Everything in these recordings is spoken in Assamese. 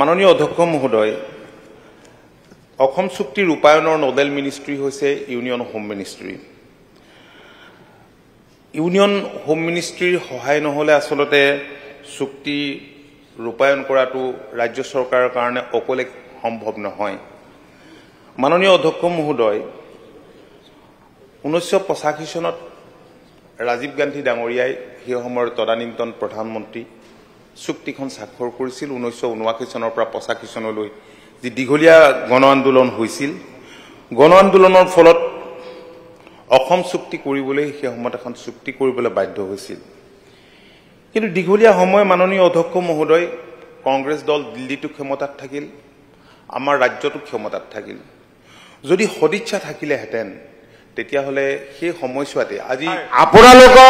মাননীয় অধ্যক্ষ মহোদয় অসম চুক্তি ৰূপায়ণৰ নডেল মিনিষ্ট্ৰী হৈছে union home ministry union home মিনিষ্ট্ৰীৰ সহায় নহ'লে আচলতে চুক্তি ৰূপায়ণ কৰাটো ৰাজ্য চৰকাৰৰ কাৰণে অকলে সম্ভৱ নহয় মাননীয় অধ্যক্ষ মহোদয় ঊনৈছশ পঁচাশী চনত ৰাজীৱ গান্ধী ডাঙৰীয়াই সেই সময়ৰ তদানীন্তন প্ৰধানমন্ত্ৰী চুক্তিখন স্বাক্ষৰ কৰিছিল ঊনৈছশ ঊনআশী চনৰ পৰা পঁচাশী চনলৈ যি দীঘলীয়া গণ আন্দোলন হৈছিল গণ আন্দোলনৰ ফলত অসম চুক্তি কৰিবলৈ সেই সময়ত এখন চুক্তি কৰিবলৈ বাধ্য হৈছিল কিন্তু দীঘলীয়া সময় মাননীয় অধ্যক্ষ মহোদয় কংগ্ৰেছ দল দিল্লীতো ক্ষমতাত থাকিল আমাৰ ৰাজ্যটো ক্ষমতাত থাকিল যদি সদিচ্ছা থাকিলেহেঁতেন তেতিয়াহলে সেই সময়ছোৱাতে আজি আপোনালোকৰ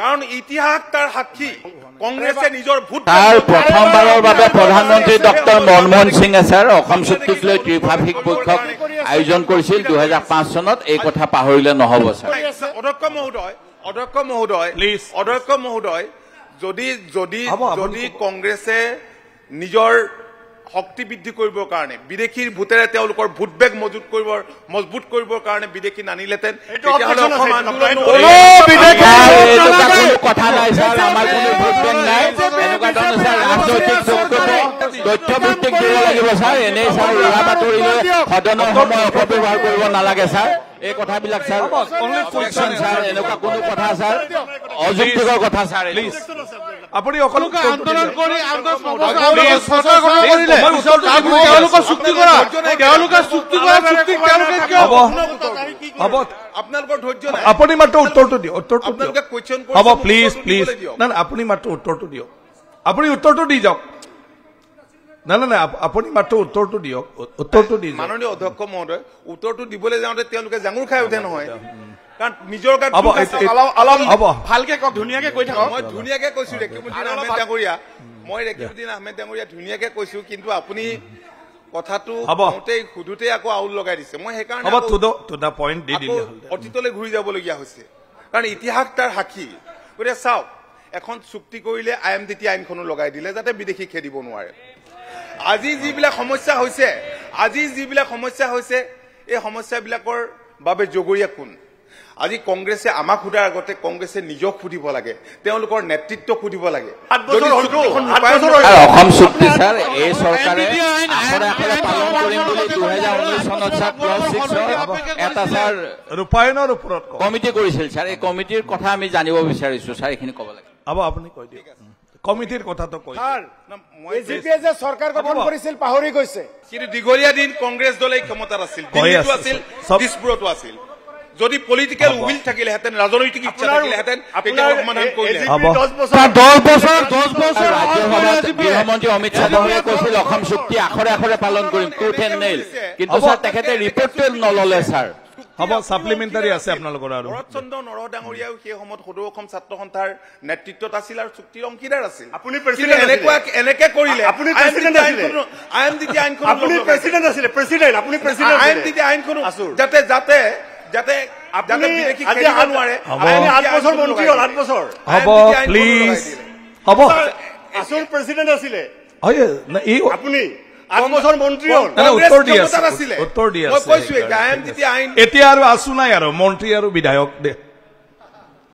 কাৰণ ইতিহাস তাৰ সাক্ষী কংগ্ৰেছে নিজেৰ ভোট তাৰ প্ৰথমবাৰেৰ বাবে প্ৰধানমন্ত্ৰী ডক্টৰ মনমোহন সিং স্যাৰ চুক্তিক লৈ ত্ৰিভাষিক বৈঠক আয়োজন কৰিছিল দুহেজাৰ পাঁচ চনত এই কথা পাহৰিলে নহব ছাৰ অধ্যক্ষ মহোদয় অধ্যক্ষ মহোদয় প্লিজ অধ্যক্ষ মহোদয় যদি যদি যদি কংগ্রেসে নিজৰ শক্তি বৃদ্ধি কৰিবৰ কাৰণে বিদেশীৰ ভোটেৰে তেওঁলোকৰ ভোট বেগ মজুত কৰিবৰ মজবুত কৰিবৰ কাৰণে বিদেশী নানিলেহেঁতেন অপব্যৱহাৰ কৰিব নালাগে ছাৰ এই কথাবিলাক ছাৰ এনেকুৱা কোনো কথা ছাৰ অযৌক্তিকৰ কথা ছাৰ আপুনি অকলকে আন্দোলন কৰি আন্দোলন সমস্যা গৰ কৰিলে তেওঁলোকক চুক্তি কৰা তেওঁলোকে চুক্তি কৰা চুক্তি তেওঁলোকে কিয় হ'ব হ'ব আপোনালোকৰ ধৈৰ্য নাই আপুনি মাত্ৰ উত্তৰটো দিয়ক উত্তৰটো আপোনালোকে কোৱেশ্যন কৰিব হ'ব প্লিজ প্লিজ না না আপুনি মাত্ৰ উত্তৰটো দিয়ক আপুনি উত্তৰটো দি যাওক না না না আপুনি মাত্ৰ উত্তৰটো দিয়ক উত্তৰটো দি মাননীয় অধ্যক্ষ মহোদয় উত্তৰটো দিবলৈ যাওঁতে তেওঁলোকে জাঙুৰ খাই উঠে নহয় অতীতলে ঘূৰি যাবলগীয়া হৈছে কাৰণ ইতিহাস তাৰ সাক্ষী গতিকে চাওক এখন চুক্তি কৰিলে আই এম ডি টি আইনখনো লগাই দিলে যাতে বিদেশী খেদিব নোৱাৰে আজি যিবিলাক সমস্যা হৈছে আজি যিবিলাক সমস্যা হৈছে এই সমস্যাবিলাকৰ বাবে জগৰীয়া কোন আজি কংগ্ৰেছে আমাক সোধাৰ আগতে কংগ্ৰেছে নিজক সুধিব লাগে তেওঁলোকৰ নেতৃত্ব সুধিব লাগে কমিটিৰ কথা আমি জানিব বিচাৰিছো ছাৰ এইখিনি কব লাগে হ'ব আপুনি কৈ দিয়ক কমিটিৰ কথাটো কৈ বিজেপিয়ে যে চৰকাৰ গঠন কৰিছিল পাহৰি গৈছে কিন্তু দীঘলীয়া দিন কংগ্ৰেছ দলে ক্ষমতাত আছিল আছিল আছিল যদি পলিটিকেল উইল থাকিলেহেঁতেন ৰাজনৈতিক ইচ্ছা থাকিলেহেঁতেন তেতিয়া সমাধান গৃহমন্ত্ৰী অমিত শ্বাহে কৈছিল অসম চুক্তি আখৰে আখৰে পালন কৰিম টুথ এণ্ড নেইল কিন্তু ছাৰ তেখেতে ৰিপৰ্টটোৱে নললে ছাৰ হব চাপ্লিমেণ্টাৰী আছে আপোনালোকৰ আৰু শৰৎ চন্দ্ৰ নৰ ডাঙৰীয়াও সেই সময়ত সদৌ অসম ছাত্ৰ সন্থাৰ নেতৃত্বত আছিল আৰু চুক্তিৰ অংশীদাৰ আছিল আপুনি এনেকে কৰিলে আইন যেতিয়া আইনখন আপুনি প্ৰেচিডেণ্ট আছিলে প্ৰেচিডেণ্ট আপুনি প্ৰেচিডেণ্ট আইন যেতিয়া আইনখন আছো যাতে যাতে যাতে আপনি আজি হব প্লিজ হব আসল প্ৰেসিডেন্ট আছিলে হয় না বছৰ মন্ত্ৰী হল না দিয়া উত্তৰ দিয়া কৈছো যে আইন এতিয়া আৰু আছো নাই আৰু মন্ত্ৰী আৰু বিধায়ক দে